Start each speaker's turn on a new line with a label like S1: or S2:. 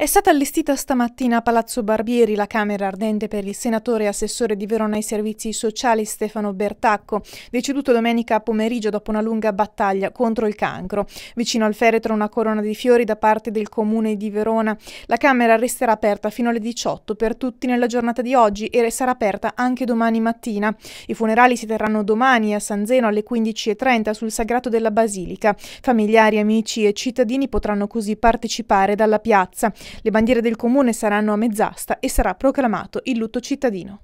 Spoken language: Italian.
S1: È stata allestita stamattina a Palazzo Barbieri la Camera Ardente per il senatore e assessore di Verona ai servizi sociali Stefano Bertacco, deceduto domenica pomeriggio dopo una lunga battaglia contro il cancro. Vicino al feretro una corona di fiori da parte del comune di Verona. La Camera resterà aperta fino alle 18 per tutti nella giornata di oggi e sarà aperta anche domani mattina. I funerali si terranno domani a San Zeno alle 15.30 sul sagrato della Basilica. Familiari, amici e cittadini potranno così partecipare dalla piazza. Le bandiere del comune saranno a mezz'asta e sarà proclamato il lutto cittadino.